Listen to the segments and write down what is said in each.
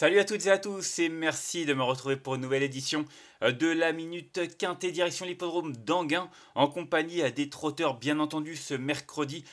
Salut à toutes et à tous et merci de me retrouver pour une nouvelle édition euh, de la Minute Quintée direction l'hippodrome d'Anguin en compagnie à euh, des trotteurs bien entendu ce mercredi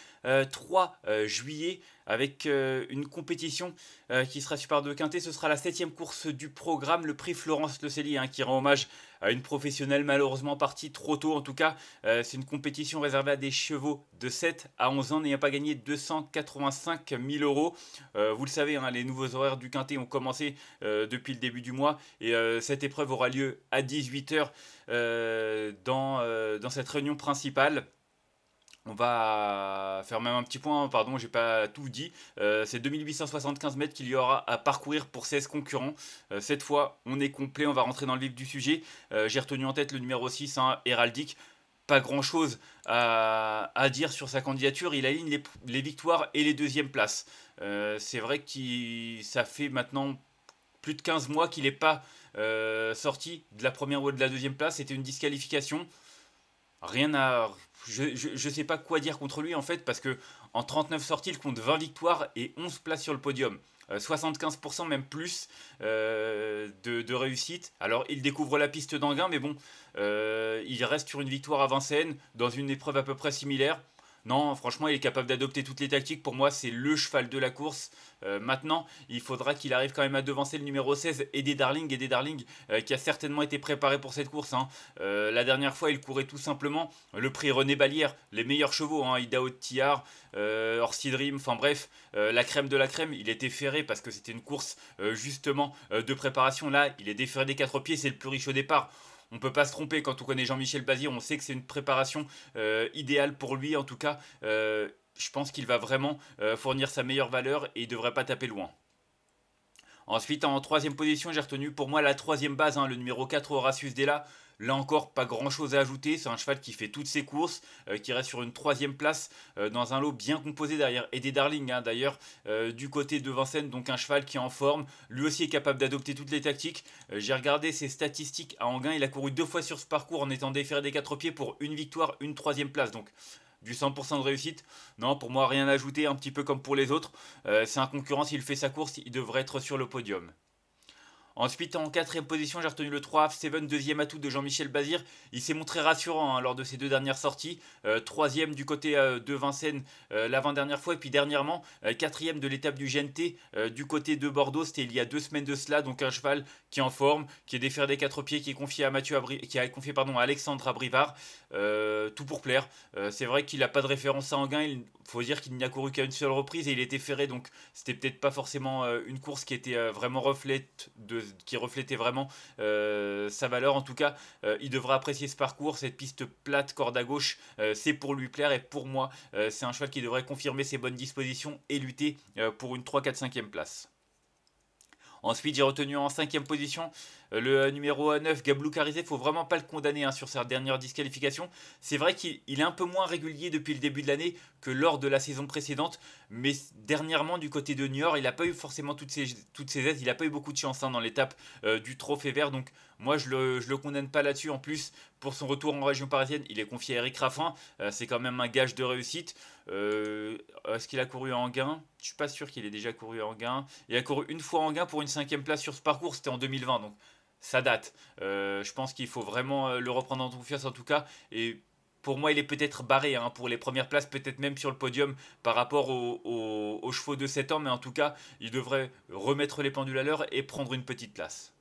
3 euh, juillet avec euh, une compétition euh, qui sera super de quintet. Ce sera la septième course du programme, le prix Florence Le hein, qui rend hommage à une professionnelle malheureusement partie trop tôt. En tout cas, euh, c'est une compétition réservée à des chevaux de 7 à 11 ans n'ayant pas gagné 285 000 euros. vous le savez, hein, les nouveaux horaires du quintet ont commencé depuis le début du mois et cette épreuve aura lieu à 18h dans cette réunion principale. On va faire même un petit point, hein. pardon, j'ai pas tout dit. Euh, c'est 2875 mètres qu'il y aura à parcourir pour 16 concurrents. Euh, cette fois, on est complet, on va rentrer dans le vif du sujet. Euh, j'ai retenu en tête le numéro 6, hein, Héraldique. Pas grand chose à, dire sur sa candidature. Il aligne les, les victoires et les deuxièmes places. c'est vrai que ça fait maintenant plus de 15 mois qu'il n'est pas sorti de la première ou de la deuxième place. C'était une disqualification rien à. Je, ne sais pas quoi dire contre lui en fait, parce que en 39 sorties, il compte 20 victoires et 11 places sur le podium. 75% euh, même plus euh, de, de, réussite. Alors il découvre la piste d'Anguin, mais bon, euh, il reste sur une victoire à Vincennes, dans une épreuve à peu près similaire. Non, franchement, il est capable d'adopter toutes les tactiques. Pour moi, c'est le cheval de la course. Euh, maintenant, il faudra qu'il arrive quand même à devancer le numéro 16, Et des Darling, et Darling, euh, qui a certainement été préparé pour cette course. Hein. Euh, la dernière fois, il courait tout simplement le prix René Balière, les meilleurs chevaux, hein, Idaho Tillard, Orsi Dream, enfin bref, la crème de la crème. Il était ferré parce que c'était une course justement de préparation. Là, il est déferré des quatre pieds, c'est le plus riche au départ on peut pas se tromper quand on connaît Jean-Michel Bazir, on sait que c'est une préparation euh, idéale pour lui en tout cas. Euh, je pense qu'il va vraiment euh, fournir sa meilleure valeur et il devrait pas taper loin. Ensuite, en troisième position, j'ai retenu pour moi la troisième base, hein, le numéro 4 Horatius Della. Là encore, pas grand chose à ajouter. C'est un cheval qui fait toutes ses courses, euh, qui reste sur une troisième place euh, dans un lot bien composé derrière Et Darling, darlings hein, d'ailleurs, euh, du côté de Vincennes. Donc un cheval qui est en forme. Lui aussi est capable d'adopter toutes les tactiques. J'ai regardé ses statistiques à Anguin. Il a couru deux fois sur ce parcours en étant déféré des quatre pieds pour une victoire, une troisième place. Donc du 100% de réussite. Non, pour moi, rien à ajouter, un petit peu comme pour les autres. c'est un concurrent, s'il fait sa course, il devrait être sur le podium. Ensuite, en quatrième position, j'ai retenu le 3 7 deuxième atout de Jean-Michel Bazir. Il s'est montré rassurant hein, lors de ses deux dernières sorties. Euh, troisième du côté euh, de Vincennes la euh, l'avant-dernière fois. Et puis dernièrement, quatrième de l'étape du GNT du côté de Bordeaux. C'était il y a deux semaines de cela. Donc un cheval qui est en forme, qui est déféré des quatre pieds, qui est confié à, Mathieu qui a confié, pardon, à Alexandre Abrivard. tout pour plaire. C'est vrai qu'il n'a pas de référence à Anguin. Il faut dire qu'il n'y a couru qu'à une seule reprise et il était ferré. Donc c'était peut-être pas forcément une course qui était vraiment reflète de qui reflétait vraiment euh, sa valeur. En tout cas, euh, il devrait apprécier ce parcours. Cette piste plate, corde à gauche, euh, c'est pour lui plaire. Et pour moi, c'est un cheval qui devrait confirmer ses bonnes dispositions et lutter pour une 3-4-5e place. Ensuite, j'ai retenu en cinquième position euh, le euh, numéro 9, euh, Gablou Carizé. Faut vraiment pas le condamner hein, sur sa dernière disqualification. C'est vrai qu'il est un peu moins régulier depuis le début de l'année que lors de la saison précédente. Mais dernièrement, du côté de Niort, il n'a pas eu forcément toutes ses, toutes ses aides. Il n'a pas eu beaucoup de chance hein, dans l'étape du Trophée Vert. Donc, moi, je le, le condamne pas là-dessus. En plus, pour son retour en région parisienne, il est confié à Eric Raffin. Euh, c'est quand même un gage de réussite. Euh, est-ce qu'il a couru en gain Je suis pas sûr qu'il ait déjà couru en gain. Il a couru une fois en gain pour une cinquième place sur ce parcours. C'était en 2020, donc ça date. Euh, je pense qu'il faut vraiment le reprendre en confiance en tout cas. Et pour moi, il est peut-être barré hein, pour les premières places, peut-être même sur le podium par rapport aux, aux chevaux de 7 ans. Mais en tout cas, il devrait remettre les pendules à l'heure et prendre une petite place.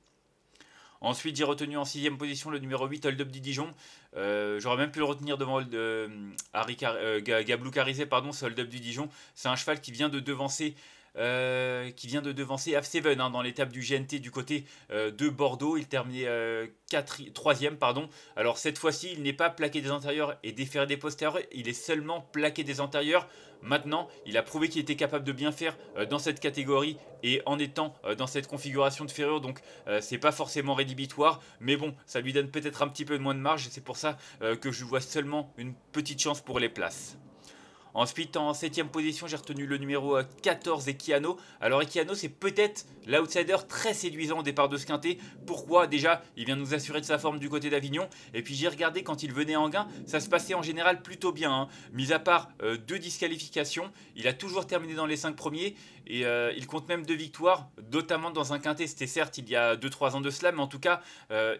Ensuite, j'ai retenu en sixième position le numéro 8, Hold Up du Dijon. Euh, j'aurais même pu le retenir devant euh, euh, Gablou pardon, c'est Hold Up du Dijon. C'est un cheval qui vient de devancer euh, qui vient de devancer af 7 hein, dans l'étape du GNT du côté euh, de Bordeaux. Il terminait 3e. Euh, pardon. Alors cette fois-ci, il n'est pas plaqué des antérieurs et déféré des postérieurs, il est seulement plaqué des antérieurs. Maintenant, il a prouvé qu'il était capable de bien faire dans cette catégorie et en étant dans cette configuration de ferrure, donc c'est pas forcément rédhibitoire, mais bon, ça lui donne peut-être un petit peu moins de marge, c'est pour ça que je vois seulement une petite chance pour les places. Ensuite, en 7 position, j'ai retenu le numéro 14, euh, Equiano. Alors, Equiano, c'est peut-être l'outsider très séduisant au départ de ce quintet. Pourquoi Déjà, il vient nous assurer de sa forme du côté d'Avignon. Et puis, j'ai regardé quand il venait en gain, ça se passait en général plutôt bien. Hein. Mis à part euh, deux disqualifications, il a toujours terminé dans les 5 premiers. Et euh, il compte même deux victoires, notamment dans un quintet. C'était certes il y a 2-3 ans de cela, mais en tout cas,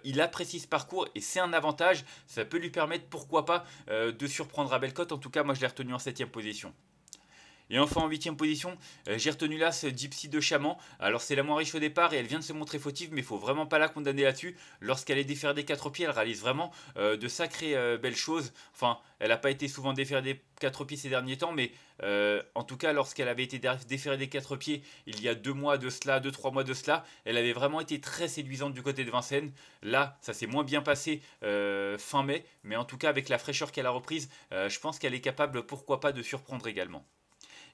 il apprécie ce parcours et c'est un avantage. Ça peut lui permettre, pourquoi pas, de surprendre à Bellecote. En tout cas, moi, je l'ai retenu en 7 position et enfin en huitième position, euh, j'ai retenu là ce Gypsy de Chaman. Alors c'est la moins riche au départ et elle vient de se montrer fautive, mais il faut vraiment pas la condamner là-dessus. Lorsqu'elle est des quatre pieds, elle réalise vraiment euh, de sacrées euh, belles choses. Enfin, elle n'a pas été souvent des quatre pieds ces derniers temps, mais en tout cas lorsqu'elle avait été des quatre pieds il y a deux mois de cela, deux trois mois de cela, elle avait vraiment été très séduisante du côté de Vincennes. Là, ça s'est moins bien passé fin mai, mais en tout cas avec la fraîcheur qu'elle a reprise, je pense qu'elle est capable, pourquoi pas, de surprendre également.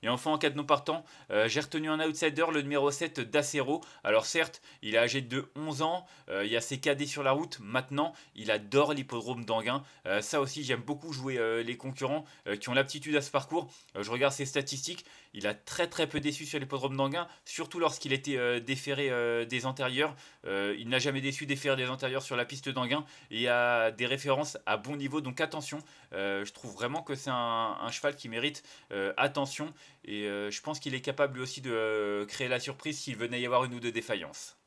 Et enfin, en cas de non partant, euh, j'ai retenu un outsider, le numéro 7 d'Acero. Alors certes, il est âgé de 11 ans, euh, il y a ses cadets sur la route. Maintenant, il adore l'hippodrome d'Anguin. Euh, ça aussi, j'aime beaucoup jouer les concurrents qui ont l'aptitude à ce parcours. je regarde ses statistiques. Il a très très peu déçu sur l'hippodrome d'Anguin, surtout lorsqu'il était déféré des antérieurs. il n'a jamais déçu déféré des antérieurs sur la piste d'Anguin et a des références à bon niveau. Donc attention, je trouve vraiment que c'est un, cheval qui mérite attention et euh, je pense qu'il est capable lui aussi de euh, créer la surprise s'il venait y avoir une ou deux défaillances.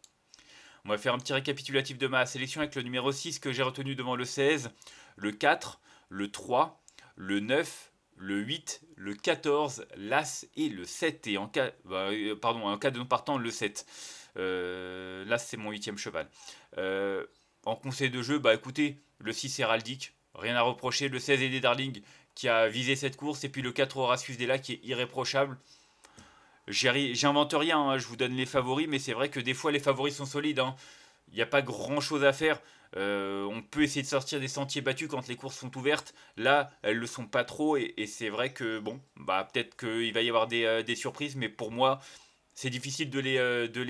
On va faire un petit récapitulatif de ma sélection avec le numéro 6 que j'ai retenu devant le 16, le 4, le 3, le 9, le 8, le 14, l'As et le 7. Et en cas, bah, euh, pardon, de non partant, le 7. l'As, c'est mon 8ème cheval. en conseil de jeu, bah écoutez, le 6 héraldique, rien à reprocher. Le 16 est des Darling, qui a visé cette course, et puis le 4 Horace Della qui est irréprochable. J'invente rien, hein, je vous donne les favoris, mais c'est vrai que des fois les favoris sont solides. Hein. Il n'y a pas grand chose à faire. Euh, on peut essayer de sortir des sentiers battus quand les courses sont ouvertes. Là, elles le sont pas trop, et, c'est vrai que bon, bah peut-être qu'il va y avoir des, euh, surprises, mais pour moi, c'est difficile de les, euh, de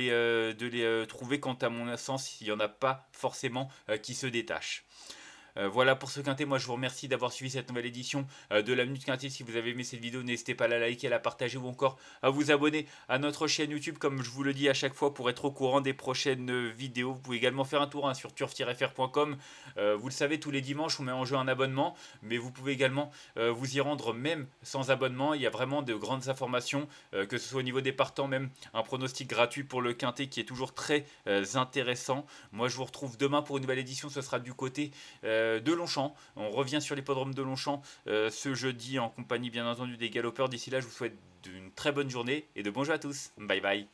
les, trouver. Quant à mon sens, il n'y en a pas forcément qui se détachent. Euh, voilà pour ce quintet. Moi, je vous remercie d'avoir suivi cette nouvelle édition euh, de la Minute Quintet. Si vous avez aimé cette vidéo, n'hésitez pas à la liker, à la partager ou encore à vous abonner à notre chaîne YouTube, comme je vous le dis à chaque fois, pour être au courant des prochaines vidéos. Vous pouvez également faire un tour hein, sur turf-fr.com. Euh, vous le savez, tous les dimanches, on met en jeu un abonnement, mais vous pouvez également vous y rendre même sans abonnement. Il y a vraiment de grandes informations, que ce soit au niveau des partants, même un pronostic gratuit pour le quintet qui est toujours très intéressant. Moi, je vous retrouve demain pour une nouvelle édition. Ce sera du côté. Euh, de Longchamp. On revient sur l'hippodrome de Longchamp euh, ce jeudi en compagnie bien entendu des galopeurs. D'ici là, je vous souhaite une très bonne journée et de bons jeux à tous. Bye bye.